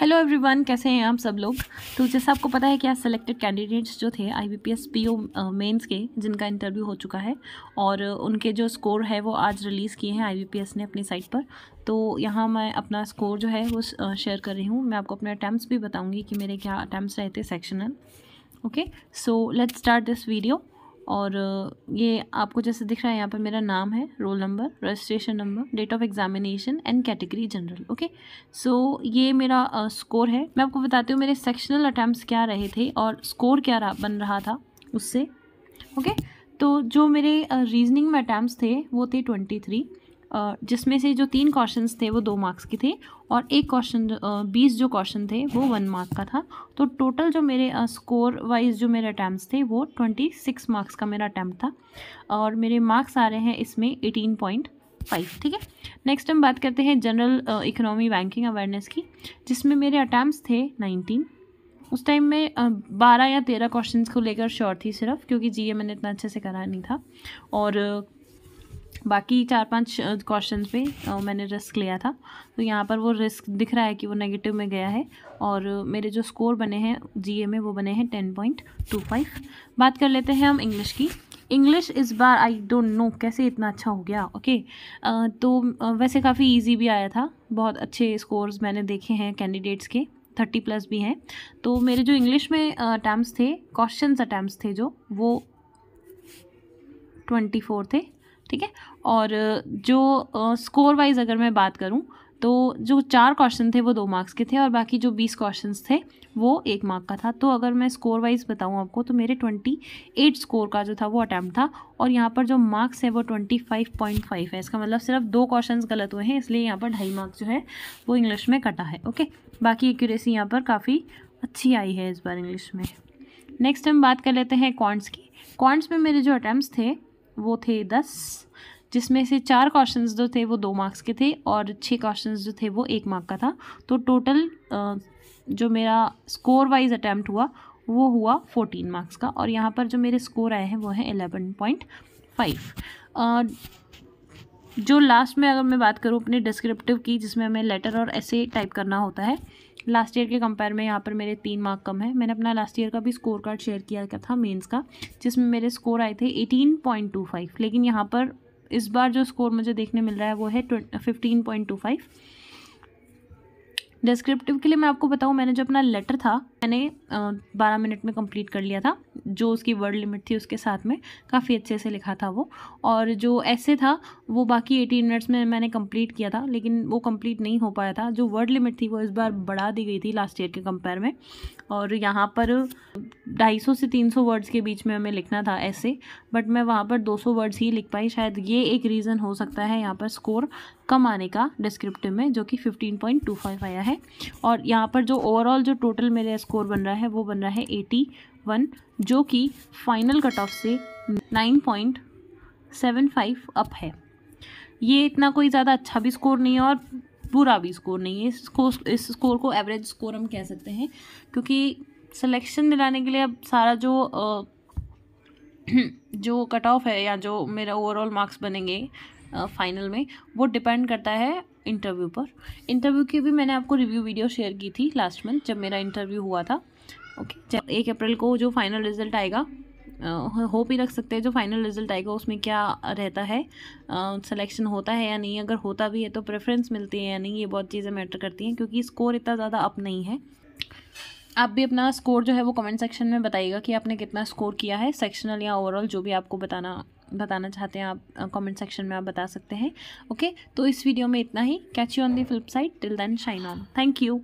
Hello everyone कैसे हैं आप सब लोग तो जैसा आपको पता है कि आज सेलेक्टेड कैंडिडेट्स जो थे I PO P S P O mains के जिनका इंटरव्यू हो चुका है और उनके जो स्कोर है वो आज रिलीज़ किए हैं आई बी पी एस ने अपनी साइट पर तो यहाँ मैं अपना स्कोर जो है वो शेयर कर रही हूँ मैं आपको अपने अटैम्प्ट भी बताऊँगी कि मेरे क्या अटैम्प्ट रहे थे sectional okay so let start this video और ये आपको जैसे दिख रहा है यहाँ पर मेरा नाम है roll number registration number date of examination and category general okay so ये मेरा स्कोर uh, है मैं आपको बताती हूँ मेरे सेक्शनल अटैम्प्ट क्या रहे थे और स्कोर क्या रहा, बन रहा था उससे ओके okay? तो जो मेरे रीजनिंग में अटैम्प्ट थे वो थे ट्वेंटी थ्री जिसमें से जो तीन क्वेश्चंस थे वो दो मार्क्स के थे और एक क्वेश्चन बीस जो क्वेश्चन थे वो वन मार्क का था तो टोटल जो मेरे स्कोर वाइज जो मेरे अटैम्प्ट थे वो ट्वेंटी सिक्स मार्क्स का मेरा अटैम्प्ट था और मेरे मार्क्स आ रहे हैं इसमें एटीन पॉइंट फाइव ठीक है नेक्स्ट हम बात करते हैं जनरल इकोनॉमी बैंकिंग अवेयरनेस की जिसमें मेरे अटैम्प्ट थे नाइनटीन उस टाइम में बारह या तेरह क्वेश्चंस को लेकर श्योर थी सिर्फ क्योंकि जीए मैंने इतना अच्छे से करा नहीं था और बाकी चार पांच क्वेश्चन पे मैंने रिस्क लिया था तो यहाँ पर वो रिस्क दिख रहा है कि वो नेगेटिव में गया है और मेरे जो स्कोर बने हैं जीए में वो बने हैं टेन पॉइंट टू फाइव बात कर लेते हैं हम इंग्लिश की इंग्लिश इस बार आई डोंट नो कैसे इतना अच्छा हो गया ओके तो वैसे काफ़ी ईजी भी आया था बहुत अच्छे स्कोर्स मैंने देखे हैं कैंडिडेट्स के थर्टी प्लस भी हैं तो मेरे जो इंग्लिश में अटैम्प्ट थे क्वेश्चन अटैम्प्ट थे जो वो ट्वेंटी फोर थे ठीक है और जो स्कोर वाइज अगर मैं बात करूँ तो जो चार क्वेश्चन थे वो दो मार्क्स के थे और बाकी जो बीस क्वेश्चन थे वो एक मार्क का था तो अगर मैं स्कोर वाइज बताऊँ आपको तो मेरे ट्वेंटी एट स्कोर का जो था वो अटैम्प्ट था और यहाँ पर जो मार्क्स है वो ट्वेंटी फाइव पॉइंट फाइव है इसका मतलब सिर्फ दो क्वेश्चन गलत हुए हैं इसलिए यहाँ पर ढाई मार्क्स जो है वो इंग्लिश में कटा है ओके बाकी एक्यूरेसी यहाँ पर काफ़ी अच्छी आई है इस बार इंग्लिश में नेक्स्ट हम बात कर लेते हैं कॉन्ट्स की कॉन्ट्स में मेरे जो अटैम्प्ट थे वो थे दस जिसमें से चार क्वेश्चंस जो थे वो दो मार्क्स के थे और छः क्वेश्चंस जो थे वो एक मार्क का था तो टोटल जो मेरा स्कोर वाइज अटैम्प्ट हुआ वो हुआ फोर्टीन मार्क्स का और यहाँ पर जो मेरे स्कोर आए हैं वो हैं एलेवन पॉइंट फाइव जो लास्ट में अगर मैं बात करूँ अपने डिस्क्रिप्टिव की जिसमें हमें लेटर और ऐसे टाइप करना होता है लास्ट ईयर के कंपेयर में यहाँ पर मेरे तीन मार्क कम है मैंने अपना लास्ट ईयर का भी स्कोर कार्ड शेयर किया था मेंस का जिसमें मेरे स्कोर आए थे एटीन पॉइंट टू फाइव लेकिन यहाँ पर इस बार जो स्कोर मुझे देखने मिल रहा है वो है fifteen point two five descriptive के लिए मैं आपको बताऊँ मैंने जो अपना लेटर था मैंने बारह मिनट में कम्प्लीट कर लिया था जो उसकी वर्ड लिमिट थी उसके साथ में काफ़ी अच्छे से लिखा था वो और जो ऐसे था वो बाकी एटीन मिनट्स में मैंने कंप्लीट किया था लेकिन वो कंप्लीट नहीं हो पाया था जो वर्ड लिमिट थी वो इस बार बढ़ा दी गई थी लास्ट ईयर के कंपेयर में और यहाँ पर ढाई सौ से तीन सौ वर्ड्स के बीच में हमें लिखना था ऐसे बट मैं वहाँ पर दो सौ वर्ड्स ही लिख पाई शायद ये एक रीज़न हो सकता है यहाँ पर स्कोर कम आने का डिस्क्रिप्टिव में जो कि 15.25 आया है और यहाँ पर जो ओवरऑल जो टोटल मेरा स्कोर बन रहा है वो बन रहा है एटी वन जो कि फाइनल कट ऑफ से nine point seven five up है ये इतना कोई ज़्यादा अच्छा भी स्कोर नहीं है और बुरा भी स्कोर नहीं है इस स्कोर इस स्कोर को एवरेज स्कोर हम कह सकते हैं क्योंकि सिलेक्शन दिलाने के लिए अब सारा जो जो कट ऑफ है या जो मेरा ओवरऑल मार्क्स बनेंगे फाइनल में वो डिपेंड करता है इंटरव्यू पर इंटरव्यू की भी मैंने आपको रिव्यू वीडियो शेयर की थी लास्ट मंथ जब मेरा इंटरव्यू हुआ था ओके एक अप्रैल को जो फाइनल रिजल्ट आएगा होप ही रख सकते हैं जो फाइनल रिजल्ट आएगा उसमें क्या रहता है सिलेक्शन होता है या नहीं अगर होता भी है तो प्रेफरेंस मिलती है या नहीं ये बहुत चीज़ें मैटर करती हैं क्योंकि स्कोर इतना ज़्यादा अप नहीं है आप भी अपना स्कोर जो है वो कमेंट सेक्शन में बताइएगा कि आपने कितना स्कोर किया है सेक्शनल या ओवरऑल जो भी आपको बताना बताना चाहते हैं आप कमेंट सेक्शन में आप बता सकते हैं ओके तो इस वीडियो में इतना ही catch you on the flip till then shine on thank you